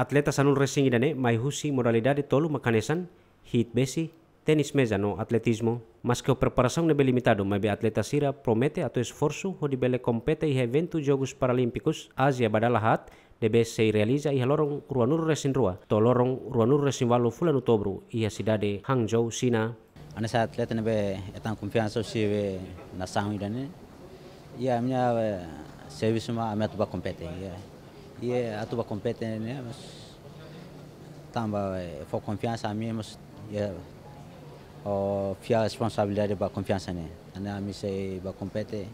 atleta sanul idane mai husi de tolu makanesan hit besi tenis meja no atletismo, mas que o preparação mai limitado, atleta sira promete atau esforsu ho bele compete e jogus Jogos badala hat de debe se realiza i e lorong Ruanur racing Rua, to lorong Ruanur racing walu Fulan otobru i sidade hangzhou Hangzhou, ane sa atleta nebe etan confiança se na São iya ya a servisuma serviço ma ametuba compete. Yeah. ye atuba competente mas tamba for confiança e a mim mas ye o fia responsabilidade ba confiança né ana mi se ba compete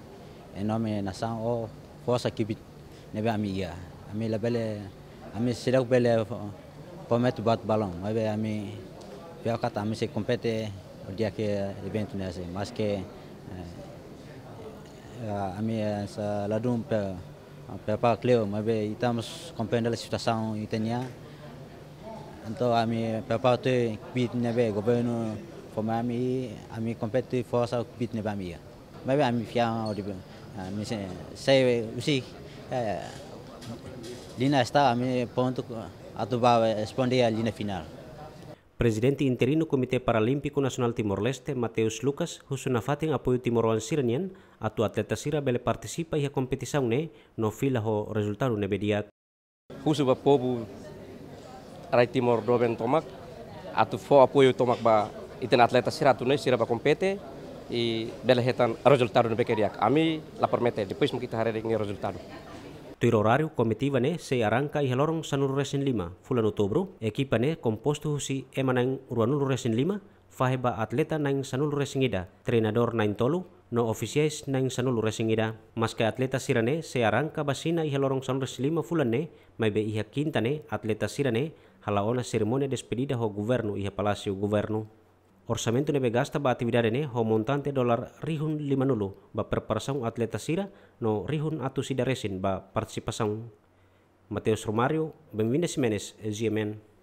em nome nação o força que nebe ami ya ami labele ami sirak bele pomet bat balão nebe ami fia kata ami sei compete o dia que evento nesse mas que ami essa ladum papa clear, mas estamos compreendendo a situação italiana. Então, a minha preparação bit nebe governo formar me ami, ami compete força bit nebe a minha. Mas a minha fia o de sei usi linha está ami minha ponto a tu vai responder a linha final. Presidente interino Komite Paralímpico Nasional Timor-Leste, Mateus Lucas, husunafat ang apoio timoruan siranian atu atleta sira bele participa ia kompetisao ne no fila ho resultado ne Husu ba pobu rai Timor doben tomak atu fo apoio tomak ba iten atleta sira tu ne sira ba kompete i bele hetan resultado ne bekeriak. Ami la permete depois mukita hare ini resultado. Tuiro orario comitivane se arangka y jalorong resin lima, fulan outubro, equipane composto si emanang ruanulu resin lima, faheba atleta nang sanulu resingida, trenador nang tolu, no oficiais nang sanulu resingida. Maske atleta sirane se arangka basina ihelorong jalorong resin lima fulane, maibe iha quintane atleta sirane, halaona seremoni despedida ho governo iha palacio governo nebe gasta ba atividade ho montante dolar rihun nulu ba preparação atleta sira no rihun atu sida resin ba participação. Mateus Romario Benvinda Simenes, GMN.